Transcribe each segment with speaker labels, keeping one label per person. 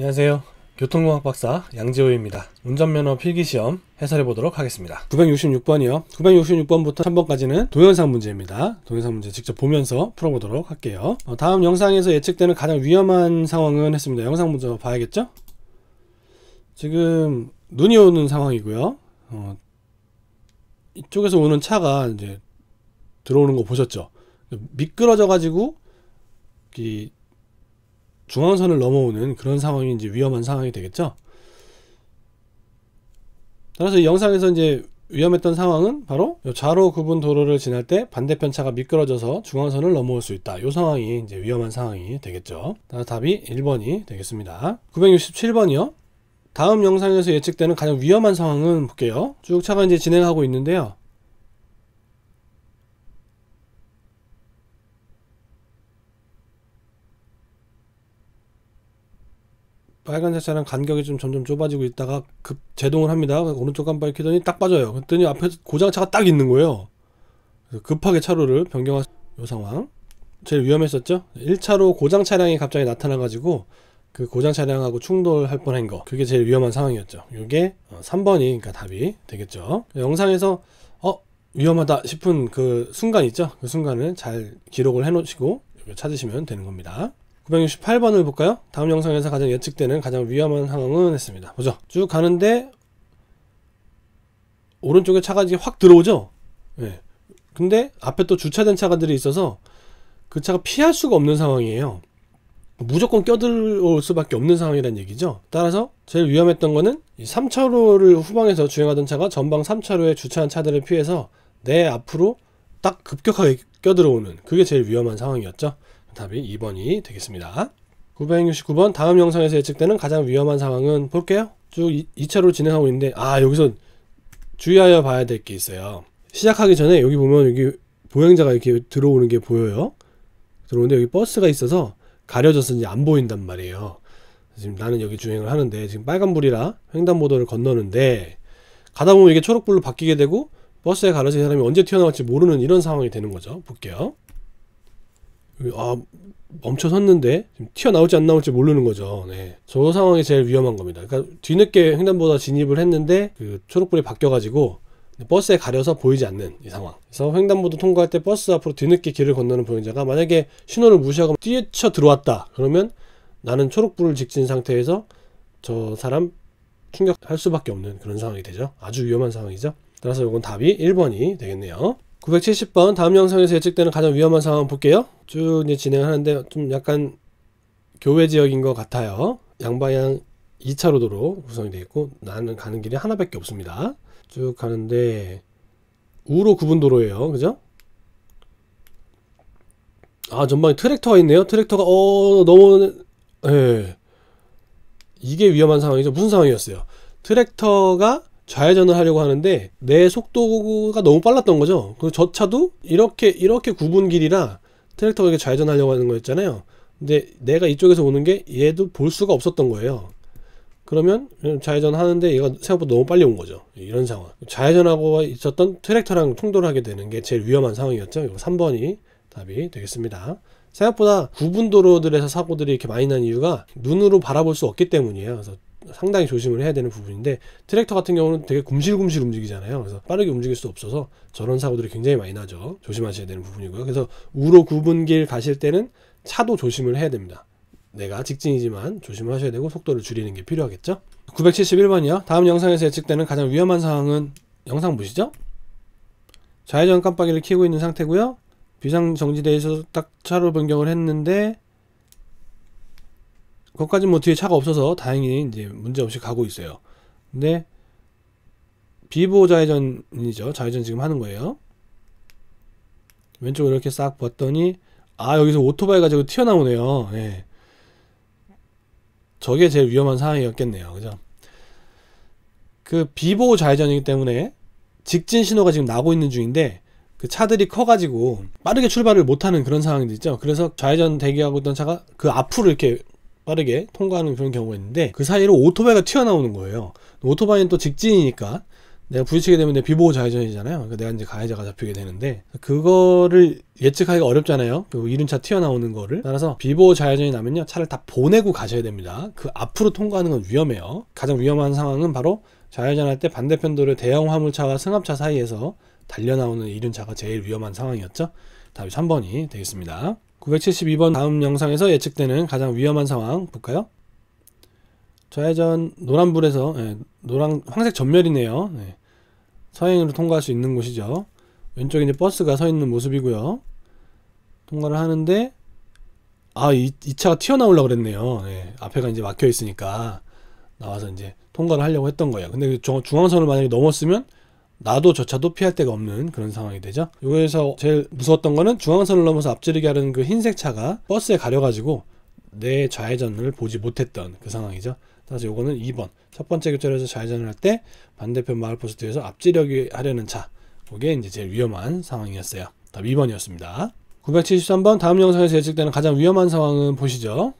Speaker 1: 안녕하세요. 교통공학 박사 양재호입니다. 운전면허 필기시험 해설해 보도록 하겠습니다. 966번이요. 966번부터 3번까지는 동영상 문제입니다. 동영상 문제 직접 보면서 풀어보도록 할게요. 어, 다음 영상에서 예측되는 가장 위험한 상황은 했습니다. 영상 먼저 봐야겠죠? 지금 눈이 오는 상황이고요. 어, 이쪽에서 오는 차가 이제 들어오는 거 보셨죠? 미끄러져 가지고 이 중앙선을 넘어오는 그런 상황이 이제 위험한 상황이 되겠죠. 따라서 이 영상에서 이제 위험했던 상황은 바로 좌로 구분 도로를 지날 때 반대편 차가 미끄러져서 중앙선을 넘어올 수 있다. 이 상황이 이제 위험한 상황이 되겠죠. 따라서 답이 1번이 되겠습니다. 967번이요. 다음 영상에서 예측되는 가장 위험한 상황은 볼게요. 쭉 차가 이제 진행하고 있는데요. 빨간 차차랑 간격이 좀 점점 좁아지고 있다가 급 제동을 합니다. 오른쪽 깜빡이 켜더니 딱 빠져요. 그랬더니 앞에 고장차가 딱 있는 거예요. 급하게 차로를 변경한 요 상황. 제일 위험했었죠? 1차로 고장 차량이 갑자기 나타나가지고 그 고장 차량하고 충돌할 뻔한 거. 그게 제일 위험한 상황이었죠. 이게 3번이 어, 그러니까 답이 되겠죠. 영상에서 어 위험하다 싶은 그 순간 있죠? 그 순간을 잘 기록을 해놓으시고 찾으시면 되는 겁니다. 968번을 볼까요? 다음 영상에서 가장 예측되는 가장 위험한 상황은 했습니다. 보죠. 쭉 가는데 오른쪽에 차가 이제 확 들어오죠. 네. 근데 앞에 또 주차된 차가들이 있어서 그 차가 피할 수가 없는 상황이에요. 무조건 껴들올 수밖에 없는 상황이란 얘기죠. 따라서 제일 위험했던 거는 3차로를 후방에서 주행하던 차가 전방 3차로에 주차한 차들을 피해서 내 앞으로 딱 급격하게 껴들어오는 그게 제일 위험한 상황이었죠. 답이 2번이 되겠습니다. 969번 다음 영상에서 예측되는 가장 위험한 상황은 볼게요. 쭉 2차로 진행하고 있는데 아 여기서 주의하여 봐야 될 게 있어요. 시작하기 전에 여기 보면 여기 보행자가 이렇게 들어오는 게 보여요. 들어오는데 여기 버스가 있어서 가려져서 이제 안 보인단 말이에요. 지금 나는 여기 주행을 하는데 지금 빨간불이라 횡단보도를 건너는데 가다 보면 이게 초록불로 바뀌게 되고 버스에 가려진 사람이 언제 튀어나올지 모르는 이런 상황이 되는 거죠. 볼게요. 아 멈춰 섰는데 튀어나올지 안 나올지 모르는 거죠. 네. 저 상황이 제일 위험한 겁니다. 그러니까 뒤늦게 횡단보도 진입을 했는데 그 초록불이 바뀌어가지고 버스에 가려서 보이지 않는 이 상황. 그래서 횡단보도 통과할 때 버스 앞으로 뒤늦게 길을 건너는 보행자가 만약에 신호를 무시하고 뛰쳐 들어왔다. 그러면 나는 초록불을 직진 상태에서 저 사람 충격할 수밖에 없는 그런 상황이 되죠. 아주 위험한 상황이죠. 따라서 이건 답이 1번이 되겠네요. 970번 다음 영상에서 예측되는 가장 위험한 상황 볼게요. 쭉 이제 진행하는데 좀 약간 교외 지역인 것 같아요. 양방향 2차로 도로 구성이 되어 있고 나는 가는 길이 하나밖에 없습니다. 쭉 가는데 우로 구분 도로예요. 그죠? 아 전방에 트랙터가 있네요. 트랙터가 어 너무 예. 이게 위험한 상황이죠. 무슨 상황이었어요? 트랙터가 좌회전을 하려고 하는데 내 속도가 너무 빨랐던 거죠. 그 저 차도 이렇게 이렇게 구분 길이라 트랙터가 이렇게 좌회전하려고 하는 거였잖아요. 근데 내가 이쪽에서 오는 게 얘도 볼 수가 없었던 거예요. 그러면 좌회전 하는데 얘가 생각보다 너무 빨리 온 거죠. 이런 상황. 좌회전하고 있었던 트랙터랑 충돌하게 되는 게 제일 위험한 상황이었죠. 이거 3번이 답이 되겠습니다. 생각보다 구분 도로들에서 사고들이 이렇게 많이 난 이유가 눈으로 바라볼 수 없기 때문이에요. 그래서 상당히 조심을 해야 되는 부분인데 트랙터 같은 경우는 되게 굼실굼실 움직이잖아요. 그래서 빠르게 움직일 수 없어서 저런 사고들이 굉장히 많이 나죠. 조심하셔야 되는 부분이고요. 그래서 우로 구분길 가실 때는 차도 조심을 해야 됩니다. 내가 직진이지만 조심하셔야 되고 속도를 줄이는 게 필요하겠죠. 971번이요. 다음 영상에서 예측되는 가장 위험한 상황은 영상 보시죠. 좌회전 깜빡이를 켜고 있는 상태고요. 비상정지대에서 딱 차로 변경을 했는데 거기까지 뭐 뒤에 차가 없어서 다행히 이제 문제 없이 가고 있어요. 근데 비보 호 좌회전이죠. 좌회전 지금 하는 거예요. 왼쪽으로 이렇게 싹 봤더니 아 여기서 오토바이 가지고 튀어나오네요. 예. 저게 제일 위험한 상황이었겠네요. 그죠? 그 비보 호 좌회전이기 때문에 직진 신호가 지금 나고 있는 중인데 그 차들이 커가지고 빠르게 출발을 못하는 그런 상황이 있죠. 그래서 좌회전 대기하고 있던 차가 그 앞으로 이렇게 빠르게 통과하는 그런 경우가 있는데 그 사이로 오토바이가 튀어나오는 거예요. 오토바이는 또 직진이니까 내가 부딪히게 되면 내 비보호 좌회전이잖아요. 그러니까 내가 이제 가해자가 잡히게 되는데 그거를 예측하기가 어렵잖아요. 그 이륜차 튀어나오는 거를 따라서 비보호 좌회전이 나면요 차를 다 보내고 가셔야 됩니다. 그 앞으로 통과하는 건 위험해요. 가장 위험한 상황은 바로 좌회전할 때 반대편 도로 대형 화물차와 승합차 사이에서 달려 나오는 이륜차가 제일 위험한 상황이었죠. 답이 3번이 되겠습니다. 972번 다음 영상에서 예측되는 가장 위험한 상황 볼까요? 좌회전 노란불에서 예, 노랑 황색 전멸이네요. 예, 서행으로 통과할 수 있는 곳이죠. 왼쪽에 이제 버스가 서 있는 모습이고요. 통과를 하는데 아이 이 차가 튀어나오려고 그랬네요. 예, 앞에가 이제 막혀 있으니까 나와서 이제 통과를 하려고 했던 거예요. 근데 그 중앙선을 만약에 넘었으면 나도 저차도 피할 데가 없는 그런 상황이 되죠. 여기에서 제일 무서웠던 거는 중앙선을 넘어서 앞지르게 하는 그 흰색 차가 버스에 가려가지고 내 좌회전을 보지 못했던 그 상황이죠. 그래서 요거는 2번 첫 번째 교차로에서 좌회전을 할 때 반대편 마을포스트에서 앞지르기 하려는 차 그게 이제 제일 위험한 상황이었어요. 답 2번이었습니다. 973번 다음 영상에서 예측되는 가장 위험한 상황은 보시죠.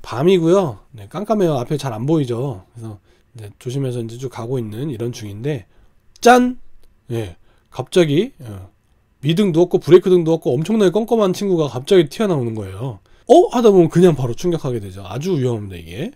Speaker 1: 밤이고요. 네, 깜깜해요. 앞에 잘 안 보이죠. 그래서 조심해서 이제 쭉 가고 있는 이런 중인데 짠! 예, 갑자기 어, 미등도 없고 브레이크등도 없고 엄청나게 껌껌한 친구가 갑자기 튀어나오는 거예요. 어? 하다 보면 그냥 바로 충격하게 되죠. 아주 위험합니다, 이게.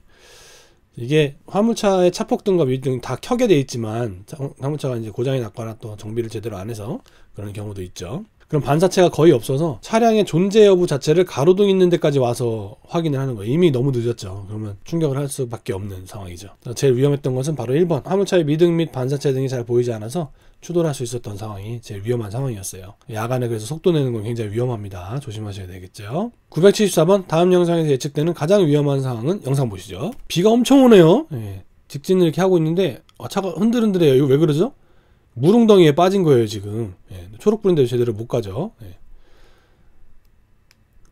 Speaker 1: 이게 화물차의 차폭등과 미등 다 켜게 돼 있지만 화물차가 이제 고장이 났거나 또 정비를 제대로 안 해서 그런 경우도 있죠. 그럼 반사체가 거의 없어서 차량의 존재 여부 자체를 가로등 있는 데까지 와서 확인을 하는 거예요. 이미 너무 늦었죠. 그러면 충격을 할 수밖에 없는 상황이죠. 제일 위험했던 것은 바로 1번 화물차의 미등 및 반사체 등이 잘 보이지 않아서 추돌할 수 있었던 상황이 제일 위험한 상황이었어요. 야간에 그래서 속도 내는 건 굉장히 위험합니다. 조심하셔야 되겠죠. 974번 다음 영상에서 예측되는 가장 위험한 상황은 영상 보시죠. 비가 엄청 오네요. 예, 직진을 이렇게 하고 있는데 아, 차가 흔들흔들해요. 이거 왜 그러죠? 무릉덩이에 빠진 거예요 지금 예, 초록불인데 제대로 못 가죠 예.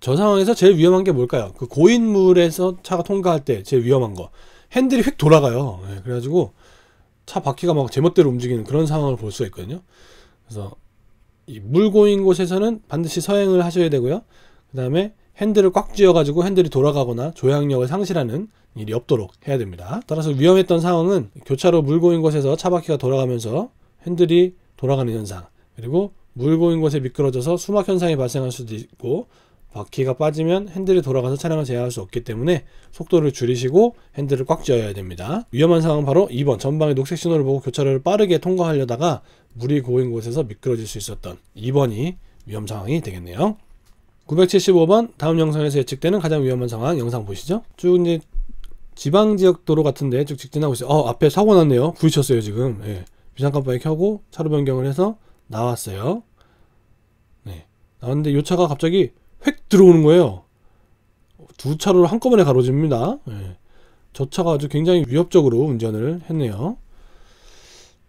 Speaker 1: 저 상황에서 제일 위험한 게 뭘까요 그 고인물에서 차가 통과할 때 제일 위험한 거 핸들이 휙 돌아가요 예, 그래가지고 차 바퀴가 막 제멋대로 움직이는 그런 상황을 볼 수가 있거든요 그래서 이 물고인 곳에서는 반드시 서행을 하셔야 되고요 그 다음에 핸들을 꽉 쥐어 가지고 핸들이 돌아가거나 조향력을 상실하는 일이 없도록 해야 됩니다 따라서 위험했던 상황은 교차로 물고인 곳에서 차바퀴가 돌아가면서 핸들이 돌아가는 현상 그리고 물고인 곳에 미끄러져서 수막 현상이 발생할 수도 있고 바퀴가 빠지면 핸들이 돌아가서 차량을 제어할 수 없기 때문에 속도를 줄이시고 핸들을 꽉 쥐어야 됩니다. 위험한 상황 은 바로 2번 전방의 녹색 신호를 보고 교차로를 빠르게 통과하려다가 물이 고인 곳에서 미끄러질 수 있었던 2번이 위험 상황이 되겠네요. 975번 다음 영상에서 예측되는 가장 위험한 상황 영상 보시죠. 쭉 이제 지방 지역 도로 같은데 쭉 직진하고 있어요. 어 앞에 사고 났네요. 부딪혔어요 지금. 예. 비상깜빡이 켜고 차로 변경을 해서 나왔어요. 네. 나왔는데 요 차가 갑자기 획 들어오는 거예요. 두 차로 한꺼번에 가로집니다. 네. 저 차가 아주 굉장히 위협적으로 운전을 했네요.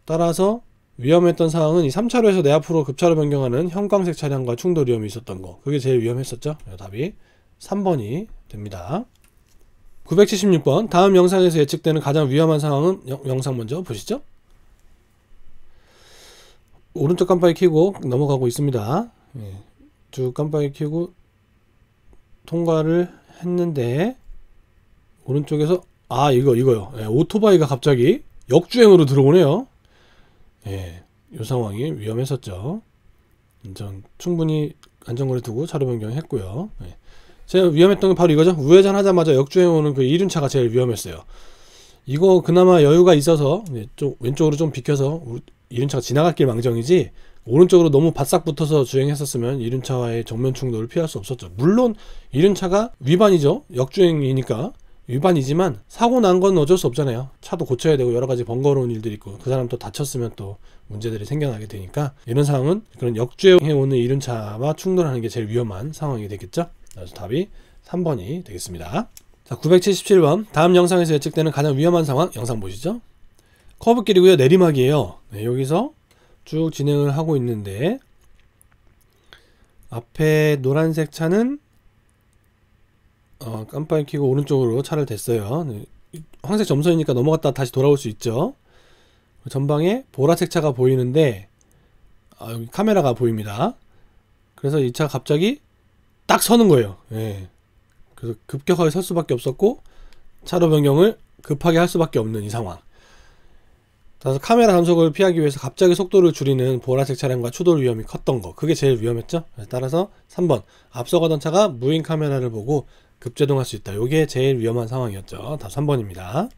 Speaker 1: 따라서 위험했던 사항은이 3차로에서 내 앞으로 급차로 변경하는 형광색 차량과 충돌 위험이 있었던 거. 그게 제일 위험했었죠. 네, 답이 3번이 됩니다. 976번 다음 영상에서 예측되는 가장 위험한 상황은 영상 먼저 보시죠. 오른쪽 깜빡이 켜고 넘어가고 있습니다. 예. 쭉 깜빡이 켜고 통과를 했는데 오른쪽에서 아 이거 이거요. 예, 오토바이가 갑자기 역주행으로 들어오네요. 예, 이 상황이 위험했었죠. 전 충분히 안전거리 두고 차로 변경했고요. 예. 제가 위험했던 게 바로 이거죠. 우회전 하자마자 역주행 오는 그 이륜차가 제일 위험했어요. 이거 그나마 여유가 있어서 예, 좀 왼쪽으로 좀 비켜서 이륜차가 지나갔길 망정이지 오른쪽으로 너무 바싹 붙어서 주행했었으면 이륜차와의 정면 충돌을 피할 수 없었죠. 물론 이륜차가 위반이죠. 역주행이니까 위반이지만 사고 난 건 어쩔 수 없잖아요. 차도 고쳐야 되고 여러 가지 번거로운 일들이 있고 그 사람 또 다쳤으면 또 문제들이 생겨나게 되니까 이런 상황은 그런 역주행해 오는 이륜차와 충돌하는 게 제일 위험한 상황이 되겠죠. 그래서 답이 3번이 되겠습니다. 977번 다음 영상에서 예측되는 가장 위험한 상황 영상 보시죠. 커브길이고요. 내리막이에요. 네, 여기서 쭉 진행을 하고 있는데 앞에 노란색 차는 어, 깜빡이 켜고 오른쪽으로 차를 댔어요. 네, 황색 점선이니까 넘어갔다 다시 돌아올 수 있죠. 전방에 보라색 차가 보이는데 아, 여기 카메라가 보입니다. 그래서 이차가 갑자기 딱 서는 거예요. 네. 그래서 급격하게 설 수밖에 없었고 차로 변경을 급하게 할 수밖에 없는 이 상황. 다라 카메라 단속을 피하기 위해서 갑자기 속도를 줄이는 보라색 차량과 추돌 위험이 컸던 거 그게 제일 위험했죠 따라서 3번 앞서가던 차가 무인 카메라를 보고 급제동할 수 있다 요게 제일 위험한 상황이었죠 다 3번입니다